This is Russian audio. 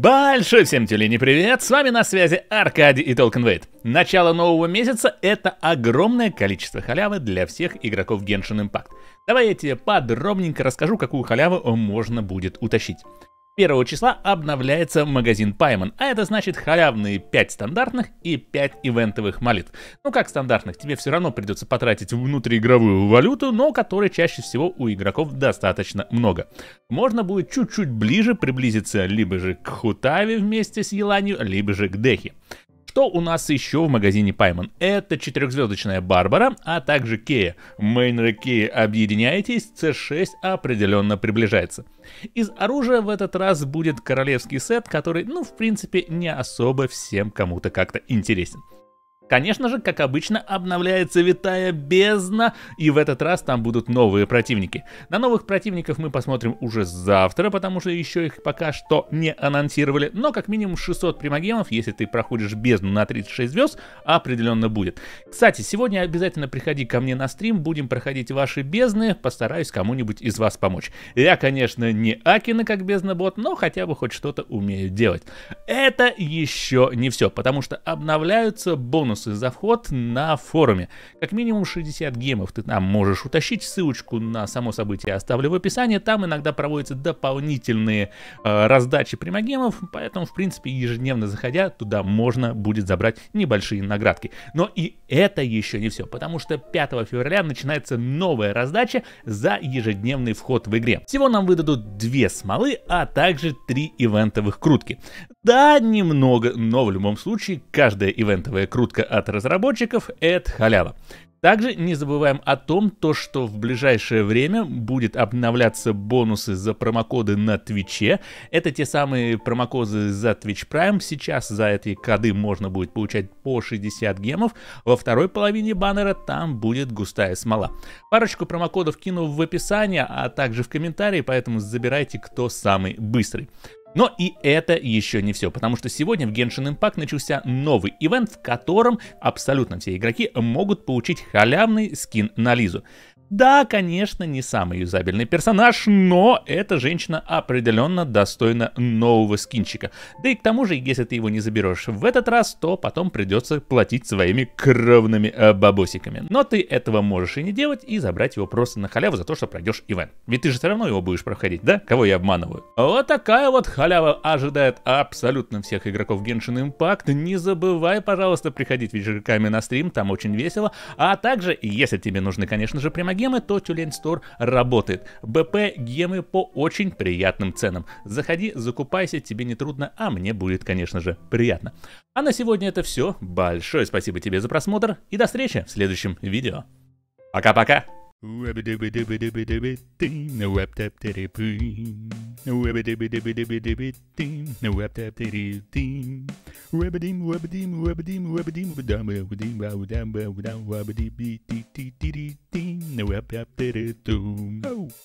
Большой всем тюлени привет! С вами на связи Аркадий и Толкенвейт. Начало нового месяца — это огромное количество халявы для всех игроков Genshin Impact. Давай я тебе подробненько расскажу, какую халяву можно будет утащить. 1 числа обновляется магазин Пайман, а это значит халявные 5 стандартных и 5 ивентовых молитв. Ну как стандартных, тебе все равно придется потратить внутриигровую валюту, но которой чаще всего у игроков достаточно много. Можно будет чуть-чуть ближе приблизиться либо же к Хутаве вместе с Еланью, либо же к Дехи. Что у нас еще в магазине Пайман? Это четырехзвездочная Барбара, а также Кея. и Кея объединяйтесь, С 6 определенно приближается. Из оружия в этот раз будет королевский сет, который, ну, в принципе, не особо всем кому-то как-то интересен. Конечно же, как обычно, обновляется Витая Бездна, и в этот раз там будут новые противники. На новых противников мы посмотрим уже завтра, потому что еще их пока что не анонсировали, но как минимум 600 примагемов, если ты проходишь Бездну на 36 звезд, определенно будет. Кстати, сегодня обязательно приходи ко мне на стрим, будем проходить ваши Бездны, постараюсь кому-нибудь из вас помочь. Я, конечно, не Акина как Бездна-бот, но хотя бы хоть что-то умею делать. Это еще не все, потому что обновляются бонусы бонусы за вход на форуме. Как минимум 60 гемов ты там можешь утащить. Ссылочку на само событие оставлю в описании. Там иногда проводятся дополнительные э, раздачи прямогемов, поэтому, в принципе, ежедневно заходя, туда можно будет забрать небольшие наградки. Но и это еще не все, потому что 5 февраля начинается новая раздача за ежедневный вход в игре. Всего нам выдадут две смолы, а также три ивентовых крутки. Да, немного, но в любом случае каждая ивентовая крутка от разработчиков — это халява. Также не забываем о том, то, что в ближайшее время будет обновляться бонусы за промокоды на Твиче. Это те самые промокоды за Twitch Prime. Сейчас за эти коды можно будет получать по 60 гемов. Во второй половине баннера там будет густая смола. Парочку промокодов кину в описании, а также в комментарии, поэтому забирайте, кто самый быстрый. Но и это еще не все, потому что сегодня в Genshin Impact начался новый ивент, в котором абсолютно все игроки могут получить халявный скин на Лизу. Да, конечно, не самый юзабельный персонаж, но эта женщина определенно достойна нового скинчика. Да и к тому же, если ты его не заберешь в этот раз, то потом придется платить своими кровными э, бабосиками. Но ты этого можешь и не делать, и забрать его просто на халяву за то, что пройдешь ивент. Ведь ты же все равно его будешь проходить, да? Кого я обманываю? Вот такая вот халява ожидает абсолютно всех игроков Genshin Impact. Не забывай, пожалуйста, приходить вечерками на стрим, там очень весело. А также, если тебе нужны, конечно же, примаги, гемы, то Тюлень Стор работает. БП гемы по очень приятным ценам. Заходи, закупайся, тебе не трудно, а мне будет, конечно же, приятно. А на сегодня это все. Большое спасибо тебе за просмотр и до встречи в следующем видео. Пока-пока! Rabbadim, rabbadim, rabbadim, rabbadim, rabbadim, rabbadim, rabbadim, rabbadim, rabbadim, rabbadim, rabbadim, rabbadim, rabbadim, rabbadim,